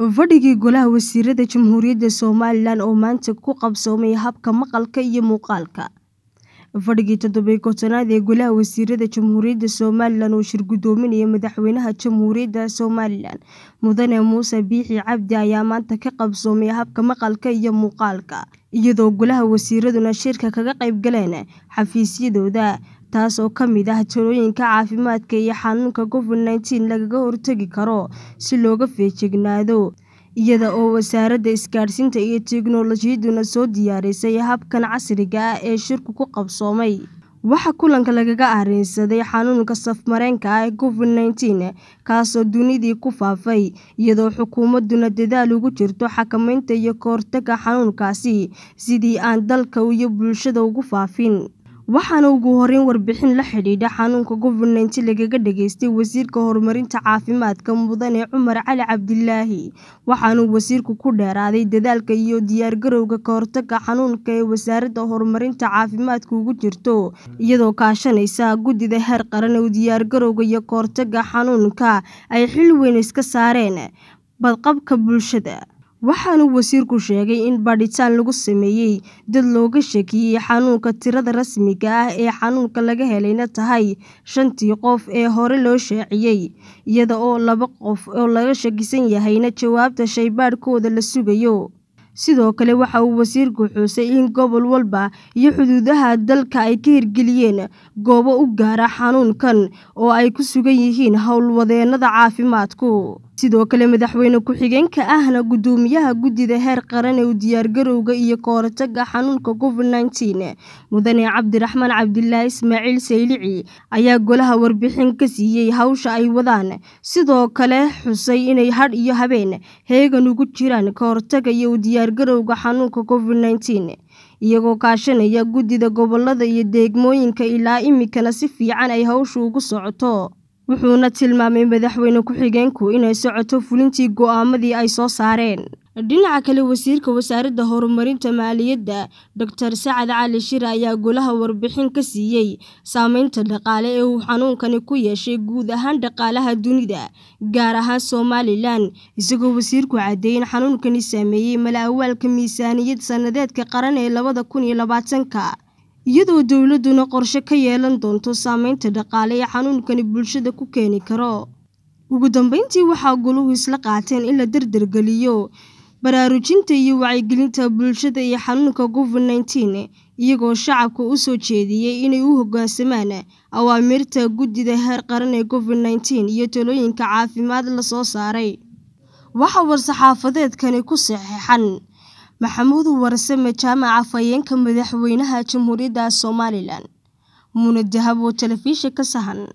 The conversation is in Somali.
Fadhigii Golaha Wasiirada Jamhuuriyadda Somalilan oo maanta ku qabsoomay habka maqalka iyo muuqaalka. Fadhigii toddobiyo kontonaad ee Golaha Wasiirada Jamhuuriyadda Somalilan oo shirgudoominaya Madaxweynaha Jamhuuriyadda Somalilan Mudane Muuse Biixi Cabdi ayaa maanta ka qabsoomay habka maqalka iyo muuqaalka, iyadoo Golaha Wasiiraduna shirka kaga qayb galeen xafiisyadooda taas oo ka mid ah jarooyinka caafimaadka iyo xanuunka covid-19 lagaga hortegi karo si looga feejignaado iyada oo wasaaradda isgaadhsiinta iyo tiknolojiyaduna soo diyaarisay habkan casriga ah ee shirku ku qabsoomay waxaa kulanka lagaga arinsaday xanuunka safmareenka ah ee covid-19 kaasoo dunidii ku faafay iyadoo xukuumaduna dadaal ugu jirto xakameynta iyo ka xanuunkaasi sidii aan dalka iyo bulshada ugu faafin waxaana ugu horeyn warbixin la xidhiidha xanuunka covid-19 lagaga dhageystay wasiirka horumarinta caafimaadka mudane cumar cali cabdilaahi waxaanuu wasiirku ku dheeraaday dadaalka iyo diyaargarowga kahortaga xanuunka ee wasaaradda horumarinta caafimaadka ugu jirto iyadoo kaashanaysa guddida heer qaran ee diyaargarowga iyo kahortaga xanuunka ay xil weyn iska saareen badqabka bulshada Waxaanu wasiirku sheegay in baadhitaan lagu sameeyey dad looga shakiyey xanuunka tirada rasmiga ah ee xanuunka laga helayna tahay shantii qof ee hore loo shaaciyay, iyada oo laba qof oo laga shakisan yahayna jawaabta shaybaadhkooda la sugayo. Sidoo kale waxa uu wasiirku xusay in gobol walba iyo xuduudaha dalka ay ka hirgeliyeen goobo u gaara xanuunkan oo ay ku sugan yihiin howlwadeennada caafimaadku sidoo kale madaxweyne ku-xigeenka ahna gudoomiyaha guddida heer qaran ee u diyaargarowga iyo kahortaga xanuunka covid nneteen mudane cabdiraxmaan cabdilaahi ismaaciil saylici ayaa golaha warbixin ka siiyey hawsha ay wadaan sidoo kale xusay inay hadh iyo habeen heegan ugu jiraan kahortaga iyo u diyaargarowga xanuunka covid nneteen iyagoo kaashanaya guddida gobolada iyo deegmooyinka ilaa iminkana si fiican ay hawshu ugu socoto wuxuuna tilmaamay madaxweyne ku-xigeenku inay socoto fulintii go'aamadii ay soo saareen dhinaca kale wasiirka wasaaradda horumarinta maaliyadda dor sacad cali shir ayaa golaha warbixin ka siiyey saameynta dhaqaale ee uu xanuunkani ku yeeshay guud ahaan dhaqaalaha dunida gaar ahaan somalilan isagoo wasiirku caddeeyin xanuunkani saameeyey mala awaalka miisaaniyad sannadeedka qaran ee labada kun iyo labaatanka iyadoo dowladduna qorshe ka yeelan doonto saameynta dhaqaale ee xanuunkani bulshada ku keeni karo ugu dambeyntii waxaa guluhu isla qaateen in la dardargeliyo baraarujinta iyo wacyigelinta bulshada iyo xanuunka covid nineteen iyagoo shacabka u soo jeediyey inay u hogaansamaan awaamirta guddida heer qaran ee covid-19 iyo talooyinka caafimaad lasoo saaray waxa war saxaafadeedkani ku saxeixan Maxamuud Warsame Jaamaca Fayeenka Madaxweynaha Jamhuuriyadda Somalilan munaasabad telefishin ka sahan